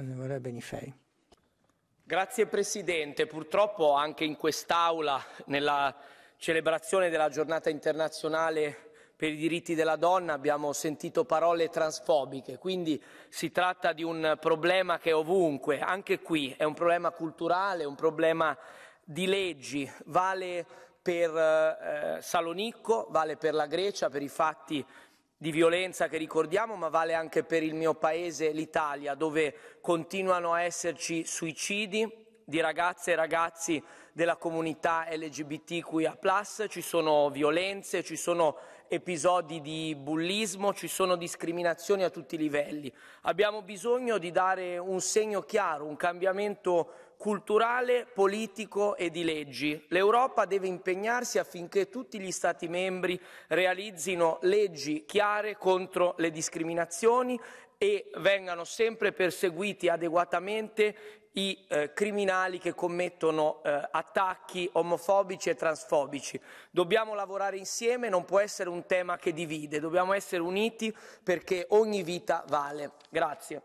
onorevole Benifei. Grazie Presidente. Purtroppo anche in quest'Aula, nella celebrazione della giornata internazionale per i diritti della donna abbiamo sentito parole transfobiche, quindi si tratta di un problema che è ovunque, anche qui è un problema culturale, un problema di leggi, vale per eh, Salonicco, vale per la Grecia, per i fatti di violenza che ricordiamo, ma vale anche per il mio paese, l'Italia, dove continuano a esserci suicidi di ragazze e ragazzi della comunità LGBTQIA+, ci sono violenze, ci sono episodi di bullismo, ci sono discriminazioni a tutti i livelli. Abbiamo bisogno di dare un segno chiaro, un cambiamento culturale, politico e di leggi. L'Europa deve impegnarsi affinché tutti gli Stati membri realizzino leggi chiare contro le discriminazioni e vengano sempre perseguiti adeguatamente i eh, criminali che commettono eh, attacchi omofobici e transfobici. Dobbiamo lavorare insieme, non può essere un tema che divide, dobbiamo essere uniti perché ogni vita vale. Grazie.